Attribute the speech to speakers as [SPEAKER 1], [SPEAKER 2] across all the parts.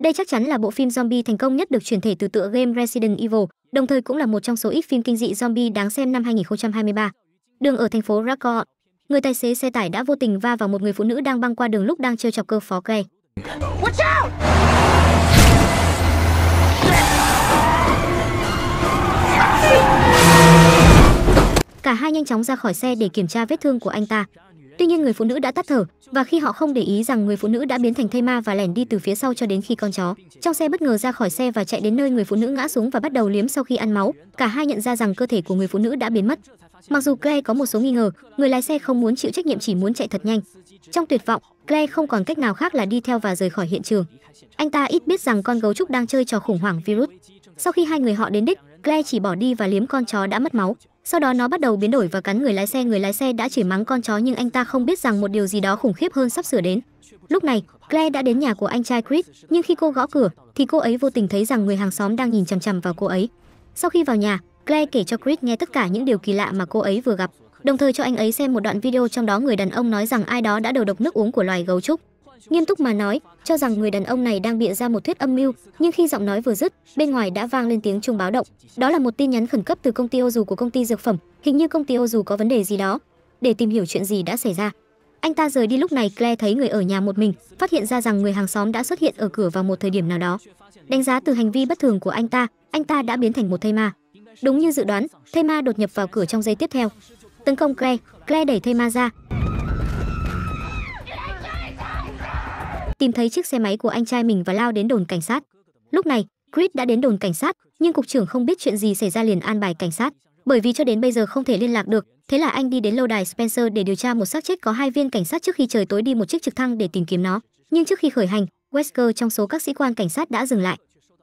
[SPEAKER 1] Đây chắc chắn là bộ phim zombie thành công nhất được chuyển thể từ tựa game Resident Evil, đồng thời cũng là một trong số ít phim kinh dị zombie đáng xem năm 2023. Đường ở thành phố Raccoon, người tài xế xe tải đã vô tình va vào một người phụ nữ đang băng qua đường lúc đang trêu chọc cơ phó Claire. Cả hai nhanh chóng ra khỏi xe để kiểm tra vết thương của anh ta. Tuy nhiên người phụ nữ đã tắt thở và khi họ không để ý rằng người phụ nữ đã biến thành thây ma và lẻn đi từ phía sau cho đến khi con chó trong xe bất ngờ ra khỏi xe và chạy đến nơi người phụ nữ ngã xuống và bắt đầu liếm sau khi ăn máu, cả hai nhận ra rằng cơ thể của người phụ nữ đã biến mất. Mặc dù Claire có một số nghi ngờ, người lái xe không muốn chịu trách nhiệm chỉ muốn chạy thật nhanh. Trong tuyệt vọng, Claire không còn cách nào khác là đi theo và rời khỏi hiện trường. Anh ta ít biết rằng con gấu trúc đang chơi trò khủng hoảng virus. Sau khi hai người họ đến đích, Claire chỉ bỏ đi và liếm con chó đã mất máu sau đó nó bắt đầu biến đổi và cắn người lái xe người lái xe đã chỉ mắng con chó nhưng anh ta không biết rằng một điều gì đó khủng khiếp hơn sắp sửa đến lúc này claire đã đến nhà của anh trai chris nhưng khi cô gõ cửa thì cô ấy vô tình thấy rằng người hàng xóm đang nhìn chằm chằm vào cô ấy sau khi vào nhà claire kể cho chris nghe tất cả những điều kỳ lạ mà cô ấy vừa gặp đồng thời cho anh ấy xem một đoạn video trong đó người đàn ông nói rằng ai đó đã đầu độc nước uống của loài gấu trúc nghiêm túc mà nói, cho rằng người đàn ông này đang bịa ra một thuyết âm mưu, nhưng khi giọng nói vừa dứt, bên ngoài đã vang lên tiếng chuông báo động. Đó là một tin nhắn khẩn cấp từ công ty ô dù của công ty dược phẩm, hình như công ty ô dù có vấn đề gì đó. Để tìm hiểu chuyện gì đã xảy ra, anh ta rời đi lúc này Claire thấy người ở nhà một mình, phát hiện ra rằng người hàng xóm đã xuất hiện ở cửa vào một thời điểm nào đó. Đánh giá từ hành vi bất thường của anh ta, anh ta đã biến thành một thây ma. Đúng như dự đoán, thây ma đột nhập vào cửa trong giây tiếp theo. Tấn công Claire, Claire đẩy thây ma ra, tìm thấy chiếc xe máy của anh trai mình và lao đến đồn cảnh sát. Lúc này, Chris đã đến đồn cảnh sát, nhưng cục trưởng không biết chuyện gì xảy ra liền an bài cảnh sát, bởi vì cho đến bây giờ không thể liên lạc được, thế là anh đi đến lâu đài Spencer để điều tra một xác chết có hai viên cảnh sát trước khi trời tối đi một chiếc trực thăng để tìm kiếm nó. Nhưng trước khi khởi hành, Wesker trong số các sĩ quan cảnh sát đã dừng lại.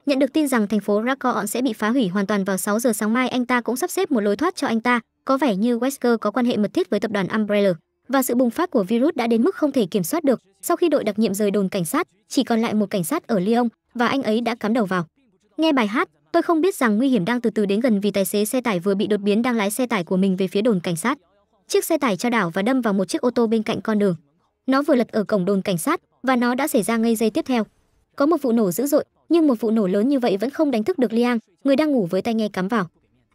[SPEAKER 1] Nhận được tin rằng thành phố Raccoon sẽ bị phá hủy hoàn toàn vào 6 giờ sáng mai, anh ta cũng sắp xếp một lối thoát cho anh ta, có vẻ như Wesker có quan hệ mật thiết với tập đoàn Umbrella và sự bùng phát của virus đã đến mức không thể kiểm soát được. Sau khi đội đặc nhiệm rời đồn cảnh sát, chỉ còn lại một cảnh sát ở Lyon và anh ấy đã cắm đầu vào. Nghe bài hát, tôi không biết rằng nguy hiểm đang từ từ đến gần vì tài xế xe tải vừa bị đột biến đang lái xe tải của mình về phía đồn cảnh sát. Chiếc xe tải trao đảo và đâm vào một chiếc ô tô bên cạnh con đường. Nó vừa lật ở cổng đồn cảnh sát và nó đã xảy ra ngay giây tiếp theo. Có một vụ nổ dữ dội, nhưng một vụ nổ lớn như vậy vẫn không đánh thức được Liang, người đang ngủ với tai nghe cắm vào.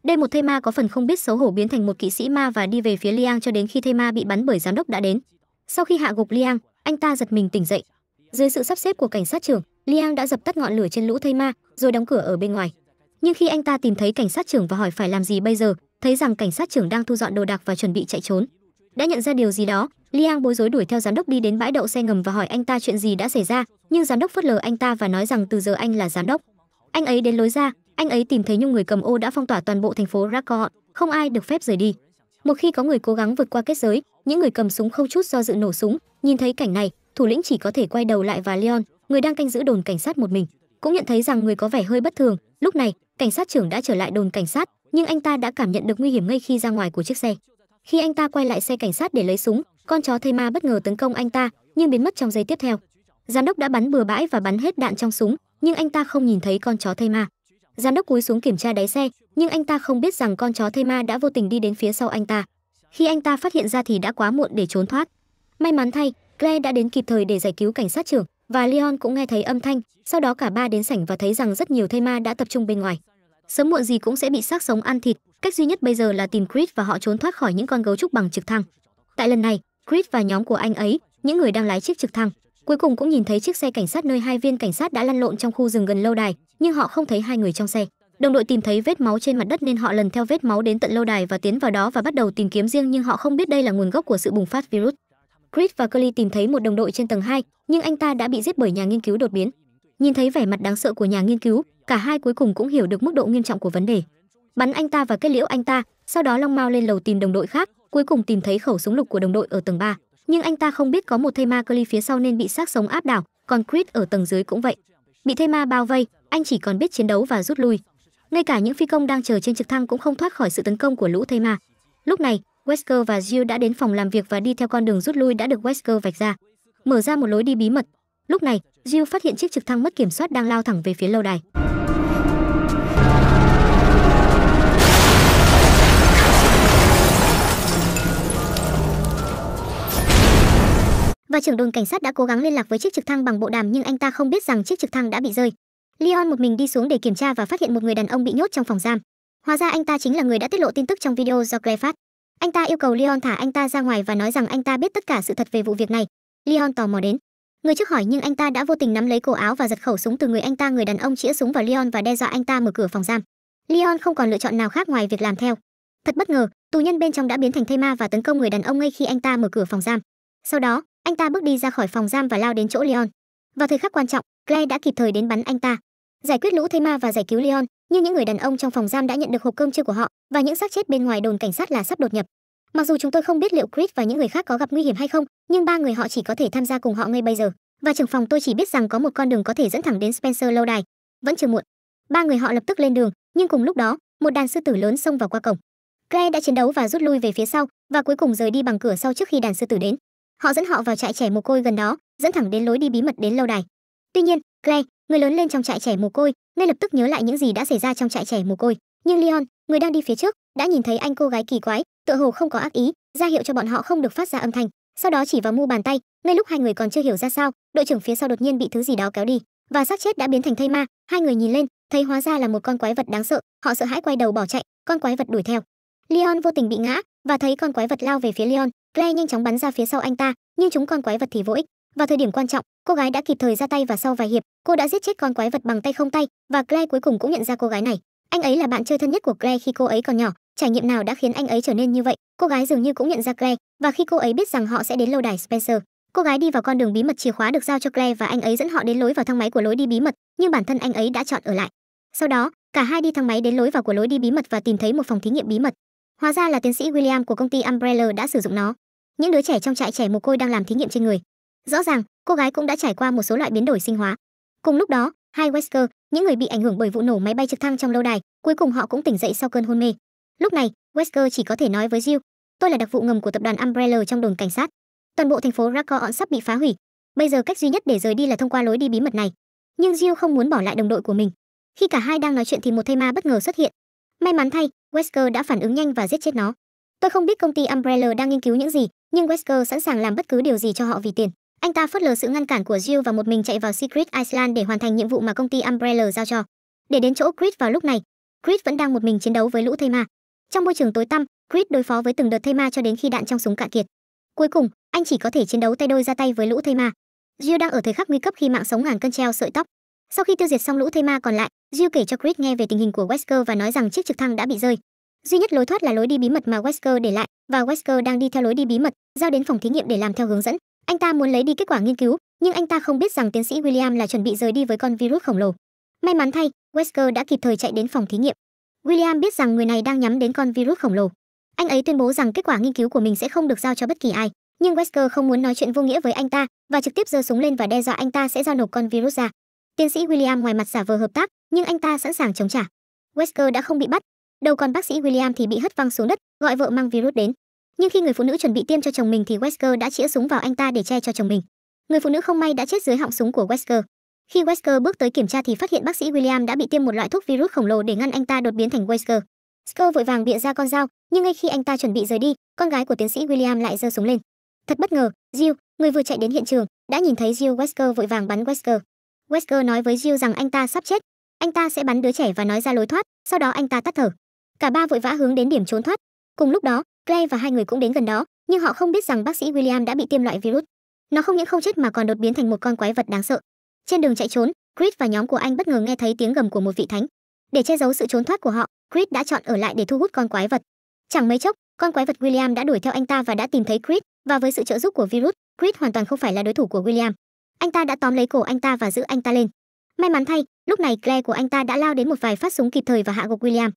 [SPEAKER 1] Đây một thây ma có phần không biết xấu hổ biến thành một kỵ sĩ ma và đi về phía Liang cho đến khi thây ma bị bắn bởi giám đốc đã đến. Sau khi hạ gục Liang, anh ta giật mình tỉnh dậy. Dưới sự sắp xếp của cảnh sát trưởng, Liang đã dập tắt ngọn lửa trên lũ thây ma rồi đóng cửa ở bên ngoài. Nhưng khi anh ta tìm thấy cảnh sát trưởng và hỏi phải làm gì bây giờ, thấy rằng cảnh sát trưởng đang thu dọn đồ đạc và chuẩn bị chạy trốn. Đã nhận ra điều gì đó, Liang bối rối đuổi theo giám đốc đi đến bãi đậu xe ngầm và hỏi anh ta chuyện gì đã xảy ra, nhưng giám đốc phớt lờ anh ta và nói rằng từ giờ anh là giám đốc. Anh ấy đến lối ra, anh ấy tìm thấy những người cầm ô đã phong tỏa toàn bộ thành phố Rakor, không ai được phép rời đi. Một khi có người cố gắng vượt qua kết giới, những người cầm súng không chút do dự nổ súng, nhìn thấy cảnh này, thủ lĩnh chỉ có thể quay đầu lại và Leon, người đang canh giữ đồn cảnh sát một mình, cũng nhận thấy rằng người có vẻ hơi bất thường. Lúc này, cảnh sát trưởng đã trở lại đồn cảnh sát, nhưng anh ta đã cảm nhận được nguy hiểm ngay khi ra ngoài của chiếc xe. Khi anh ta quay lại xe cảnh sát để lấy súng, con chó thây ma bất ngờ tấn công anh ta, nhưng biến mất trong giây tiếp theo. Giám đốc đã bắn bừa bãi và bắn hết đạn trong súng, nhưng anh ta không nhìn thấy con chó thây ma. Giám đốc cúi xuống kiểm tra đáy xe, nhưng anh ta không biết rằng con chó thây ma đã vô tình đi đến phía sau anh ta. Khi anh ta phát hiện ra thì đã quá muộn để trốn thoát. May mắn thay, Claire đã đến kịp thời để giải cứu cảnh sát trưởng và Leon cũng nghe thấy âm thanh, sau đó cả ba đến sảnh và thấy rằng rất nhiều thây ma đã tập trung bên ngoài. Sớm muộn gì cũng sẽ bị xác sống ăn thịt, cách duy nhất bây giờ là tìm Chris và họ trốn thoát khỏi những con gấu trúc bằng trực thăng. Tại lần này, Chris và nhóm của anh ấy, những người đang lái chiếc trực thăng, cuối cùng cũng nhìn thấy chiếc xe cảnh sát nơi hai viên cảnh sát đã lăn lộn trong khu rừng gần lâu đài, nhưng họ không thấy hai người trong xe đồng đội tìm thấy vết máu trên mặt đất nên họ lần theo vết máu đến tận lâu đài và tiến vào đó và bắt đầu tìm kiếm riêng nhưng họ không biết đây là nguồn gốc của sự bùng phát virus Chris và Curly tìm thấy một đồng đội trên tầng 2, nhưng anh ta đã bị giết bởi nhà nghiên cứu đột biến. Nhìn thấy vẻ mặt đáng sợ của nhà nghiên cứu, cả hai cuối cùng cũng hiểu được mức độ nghiêm trọng của vấn đề. Bắn anh ta và kết liễu anh ta, sau đó Long mau lên lầu tìm đồng đội khác, cuối cùng tìm thấy khẩu súng lục của đồng đội ở tầng 3. Nhưng anh ta không biết có một thây ma Curly phía sau nên bị xác sống áp đảo, còn Chris ở tầng dưới cũng vậy. Bị thây ma bao vây, anh chỉ còn biết chiến đấu và rút lui. Ngay cả những phi công đang chờ trên trực thăng cũng không thoát khỏi sự tấn công của lũ thây ma. Lúc này, Wesker và Jill đã đến phòng làm việc và đi theo con đường rút lui đã được Wesker vạch ra, mở ra một lối đi bí mật. Lúc này, Jill phát hiện chiếc trực thăng mất kiểm soát đang lao thẳng về phía lâu đài.
[SPEAKER 2] và trưởng đồn cảnh sát đã cố gắng liên lạc với chiếc trực thăng bằng bộ đàm nhưng anh ta không biết rằng chiếc trực thăng đã bị rơi. Leon một mình đi xuống để kiểm tra và phát hiện một người đàn ông bị nhốt trong phòng giam. Hóa ra anh ta chính là người đã tiết lộ tin tức trong video do Claire phát. Anh ta yêu cầu Leon thả anh ta ra ngoài và nói rằng anh ta biết tất cả sự thật về vụ việc này. Leon tò mò đến. Người trước hỏi nhưng anh ta đã vô tình nắm lấy cổ áo và giật khẩu súng từ người anh ta, người đàn ông chĩa súng vào Leon và đe dọa anh ta mở cửa phòng giam. Leon không còn lựa chọn nào khác ngoài việc làm theo. Thật bất ngờ, tù nhân bên trong đã biến thành thây ma và tấn công người đàn ông ngay khi anh ta mở cửa phòng giam. Sau đó, anh ta bước đi ra khỏi phòng giam và lao đến chỗ leon vào thời khắc quan trọng claire đã kịp thời đến bắn anh ta giải quyết lũ thây ma và giải cứu leon Như những người đàn ông trong phòng giam đã nhận được hộp cơm trưa của họ và những xác chết bên ngoài đồn cảnh sát là sắp đột nhập mặc dù chúng tôi không biết liệu chris và những người khác có gặp nguy hiểm hay không nhưng ba người họ chỉ có thể tham gia cùng họ ngay bây giờ và trưởng phòng tôi chỉ biết rằng có một con đường có thể dẫn thẳng đến spencer lâu đài vẫn chưa muộn ba người họ lập tức lên đường nhưng cùng lúc đó một đàn sư tử lớn xông vào qua cổng claire đã chiến đấu và rút lui về phía sau và cuối cùng rời đi bằng cửa sau trước khi đàn sư tử đến họ dẫn họ vào trại trẻ mồ côi gần đó dẫn thẳng đến lối đi bí mật đến lâu đài tuy nhiên claire người lớn lên trong trại trẻ mồ côi ngay lập tức nhớ lại những gì đã xảy ra trong trại trẻ mồ côi nhưng leon người đang đi phía trước đã nhìn thấy anh cô gái kỳ quái tựa hồ không có ác ý ra hiệu cho bọn họ không được phát ra âm thanh sau đó chỉ vào mu bàn tay ngay lúc hai người còn chưa hiểu ra sao đội trưởng phía sau đột nhiên bị thứ gì đó kéo đi và xác chết đã biến thành thây ma hai người nhìn lên thấy hóa ra là một con quái vật đáng sợ họ sợ hãi quay đầu bỏ chạy con quái vật đuổi theo leon vô tình bị ngã và thấy con quái vật lao về phía leon Claire nhanh chóng bắn ra phía sau anh ta, nhưng chúng con quái vật thì vô ích. Vào thời điểm quan trọng, cô gái đã kịp thời ra tay và sau vài hiệp, cô đã giết chết con quái vật bằng tay không tay và Claire cuối cùng cũng nhận ra cô gái này. Anh ấy là bạn chơi thân nhất của Claire khi cô ấy còn nhỏ, trải nghiệm nào đã khiến anh ấy trở nên như vậy. Cô gái dường như cũng nhận ra Claire và khi cô ấy biết rằng họ sẽ đến lâu đài Spencer, cô gái đi vào con đường bí mật chìa khóa được giao cho Claire và anh ấy dẫn họ đến lối vào thang máy của lối đi bí mật, nhưng bản thân anh ấy đã chọn ở lại. Sau đó, cả hai đi thang máy đến lối vào của lối đi bí mật và tìm thấy một phòng thí nghiệm bí mật. Hóa ra là tiến sĩ William của công ty Umbrella đã sử dụng nó những đứa trẻ trong trại trẻ mồ côi đang làm thí nghiệm trên người rõ ràng cô gái cũng đã trải qua một số loại biến đổi sinh hóa cùng lúc đó hai wesker những người bị ảnh hưởng bởi vụ nổ máy bay trực thăng trong lâu đài cuối cùng họ cũng tỉnh dậy sau cơn hôn mê lúc này wesker chỉ có thể nói với jill tôi là đặc vụ ngầm của tập đoàn umbrella trong đồn cảnh sát toàn bộ thành phố raccoon sắp bị phá hủy bây giờ cách duy nhất để rời đi là thông qua lối đi bí mật này nhưng jill không muốn bỏ lại đồng đội của mình khi cả hai đang nói chuyện thì một thây ma bất ngờ xuất hiện may mắn thay wesker đã phản ứng nhanh và giết chết nó tôi không biết công ty umbrella đang nghiên cứu những gì nhưng Wesker sẵn sàng làm bất cứ điều gì cho họ vì tiền. Anh ta phớt lờ sự ngăn cản của Jill và một mình chạy vào Secret Island để hoàn thành nhiệm vụ mà công ty Umbrella giao cho. Để đến chỗ Chris vào lúc này, Chris vẫn đang một mình chiến đấu với lũ thây ma. Trong môi trường tối tăm, Chris đối phó với từng đợt thây ma cho đến khi đạn trong súng cạn kiệt. Cuối cùng, anh chỉ có thể chiến đấu tay đôi ra tay với lũ thây ma. Jill đang ở thời khắc nguy cấp khi mạng sống ngàn cân treo sợi tóc. Sau khi tiêu diệt xong lũ thây ma còn lại, Jill kể cho Chris nghe về tình hình của Wesker và nói rằng chiếc trực thăng đã bị rơi. Duy nhất lối thoát là lối đi bí mật mà Wesker để lại, và Wesker đang đi theo lối đi bí mật, giao đến phòng thí nghiệm để làm theo hướng dẫn. Anh ta muốn lấy đi kết quả nghiên cứu, nhưng anh ta không biết rằng tiến sĩ William là chuẩn bị rời đi với con virus khổng lồ. May mắn thay, Wesker đã kịp thời chạy đến phòng thí nghiệm. William biết rằng người này đang nhắm đến con virus khổng lồ. Anh ấy tuyên bố rằng kết quả nghiên cứu của mình sẽ không được giao cho bất kỳ ai, nhưng Wesker không muốn nói chuyện vô nghĩa với anh ta và trực tiếp giơ súng lên và đe dọa anh ta sẽ giao nộp con virus ra. Tiến sĩ William ngoài mặt giả vờ hợp tác, nhưng anh ta sẵn sàng chống trả. Wesker đã không bị bắt đầu còn bác sĩ William thì bị hất văng xuống đất, gọi vợ mang virus đến. Nhưng khi người phụ nữ chuẩn bị tiêm cho chồng mình thì Wesker đã chĩa súng vào anh ta để che cho chồng mình. Người phụ nữ không may đã chết dưới họng súng của Wesker. Khi Wesker bước tới kiểm tra thì phát hiện bác sĩ William đã bị tiêm một loại thuốc virus khổng lồ để ngăn anh ta đột biến thành Wesker. Skull vội vàng bịa ra con dao, nhưng ngay khi anh ta chuẩn bị rời đi, con gái của tiến sĩ William lại giơ súng lên. Thật bất ngờ, Jill, người vừa chạy đến hiện trường, đã nhìn thấy Jill Wesker vội vàng bắn Wesker. Wesker nói với Jill rằng anh ta sắp chết, anh ta sẽ bắn đứa trẻ và nói ra lối thoát, sau đó anh ta tắt thở cả ba vội vã hướng đến điểm trốn thoát cùng lúc đó Clay và hai người cũng đến gần đó nhưng họ không biết rằng bác sĩ william đã bị tiêm loại virus nó không những không chết mà còn đột biến thành một con quái vật đáng sợ trên đường chạy trốn chris và nhóm của anh bất ngờ nghe thấy tiếng gầm của một vị thánh để che giấu sự trốn thoát của họ chris đã chọn ở lại để thu hút con quái vật chẳng mấy chốc con quái vật william đã đuổi theo anh ta và đã tìm thấy chris và với sự trợ giúp của virus chris hoàn toàn không phải là đối thủ của william anh ta đã tóm lấy cổ anh ta và giữ anh ta lên may mắn thay lúc này claire của anh ta đã lao đến một vài phát súng kịp thời và hạ gục william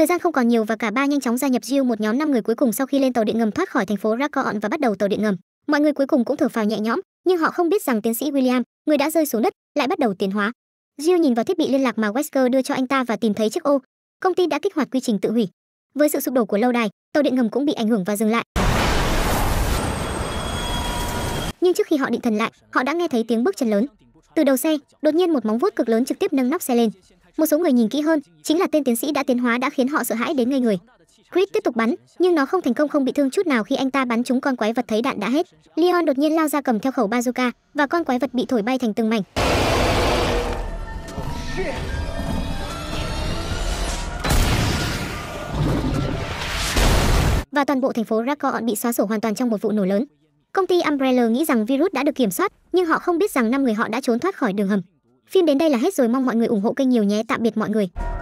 [SPEAKER 2] Thời gian không còn nhiều và cả ba nhanh chóng gia nhập Jill một nhóm năm người cuối cùng sau khi lên tàu điện ngầm thoát khỏi thành phố Raccoon và bắt đầu tàu điện ngầm. Mọi người cuối cùng cũng thở phào nhẹ nhõm, nhưng họ không biết rằng tiến sĩ William, người đã rơi xuống đất, lại bắt đầu tiến hóa. Jill nhìn vào thiết bị liên lạc mà Wesker đưa cho anh ta và tìm thấy chiếc ô. Công ty đã kích hoạt quy trình tự hủy. Với sự sụp đổ của lâu đài, tàu điện ngầm cũng bị ảnh hưởng và dừng lại. Nhưng trước khi họ định thần lại, họ đã nghe thấy tiếng bước chân lớn. Từ đầu xe, đột nhiên một móng vuốt cực lớn trực tiếp nâng nóc xe lên. Một số người nhìn kỹ hơn, chính là tên tiến sĩ đã tiến hóa đã khiến họ sợ hãi đến ngây người. Chris tiếp tục bắn, nhưng nó không thành công không bị thương chút nào khi anh ta bắn trúng con quái vật thấy đạn đã hết. Leon đột nhiên lao ra cầm theo khẩu bazooka và con quái vật bị thổi bay thành từng mảnh. Và toàn bộ thành phố Raccoon bị xóa sổ hoàn toàn trong một vụ nổ lớn. Công ty Umbrella nghĩ rằng virus đã được kiểm soát, nhưng họ không biết rằng năm người họ đã trốn thoát khỏi đường hầm. Phim đến đây là hết rồi, mong mọi người ủng hộ kênh nhiều nhé. Tạm biệt mọi người.